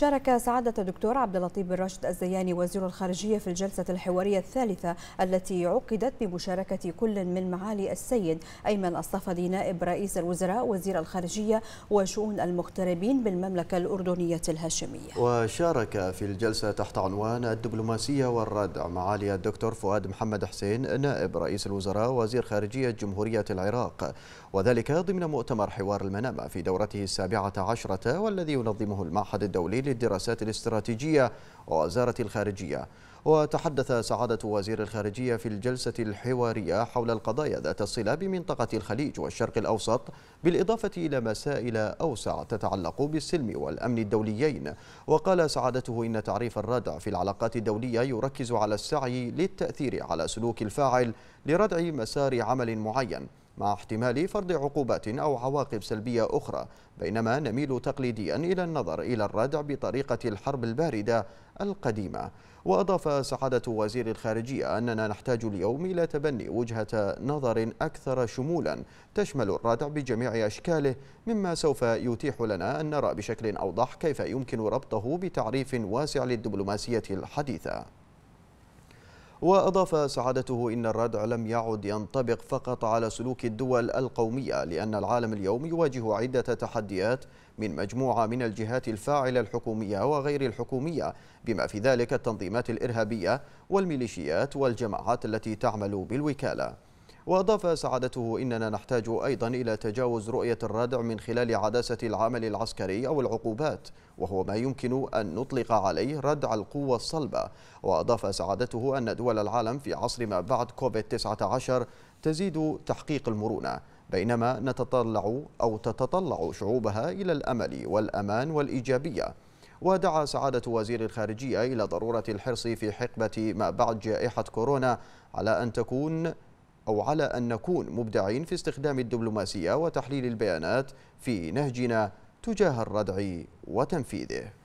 شارك سعادة الدكتور عبد اللطيف بن راشد الزياني وزير الخارجية في الجلسة الحوارية الثالثة التي عقدت بمشاركة كل من معالي السيد أيمن الصفدي نائب رئيس الوزراء وزير الخارجية وشؤون المغتربين بالمملكة الأردنية الهاشمية وشارك في الجلسة تحت عنوان الدبلوماسية والردع معالي الدكتور فؤاد محمد حسين نائب رئيس الوزراء وزير خارجية جمهورية العراق وذلك ضمن مؤتمر حوار المنامة في دورته السابعة عشرة والذي ينظمه المعهد الدولي للدراسات الاستراتيجية ووزارة الخارجية وتحدث سعادة وزير الخارجية في الجلسة الحوارية حول القضايا ذات الصلة بمنطقة الخليج والشرق الأوسط بالإضافة إلى مسائل أوسع تتعلق بالسلم والأمن الدوليين وقال سعادته إن تعريف الردع في العلاقات الدولية يركز على السعي للتأثير على سلوك الفاعل لردع مسار عمل معين مع احتمال فرض عقوبات أو عواقب سلبية أخرى بينما نميل تقليديا إلى النظر إلى الردع بطريقة الحرب الباردة القديمة وأضاف سعادة وزير الخارجية أننا نحتاج اليوم إلى تبني وجهة نظر أكثر شمولا تشمل الردع بجميع أشكاله مما سوف يتيح لنا أن نرى بشكل أوضح كيف يمكن ربطه بتعريف واسع للدبلوماسية الحديثة وأضاف سعادته إن الردع لم يعد ينطبق فقط على سلوك الدول القومية لأن العالم اليوم يواجه عدة تحديات من مجموعة من الجهات الفاعلة الحكومية وغير الحكومية بما في ذلك التنظيمات الإرهابية والميليشيات والجماعات التي تعمل بالوكالة وأضاف سعادته إننا نحتاج أيضا إلى تجاوز رؤية الرادع من خلال عدسة العمل العسكري أو العقوبات وهو ما يمكن أن نطلق عليه ردع القوة الصلبة وأضاف سعادته أن دول العالم في عصر ما بعد كوفيد-19 تزيد تحقيق المرونة بينما نتطلع أو تتطلع شعوبها إلى الأمل والأمان والإيجابية ودعا سعادة وزير الخارجية إلى ضرورة الحرص في حقبة ما بعد جائحة كورونا على أن تكون أو على أن نكون مبدعين في استخدام الدبلوماسية وتحليل البيانات في نهجنا تجاه الردع وتنفيذه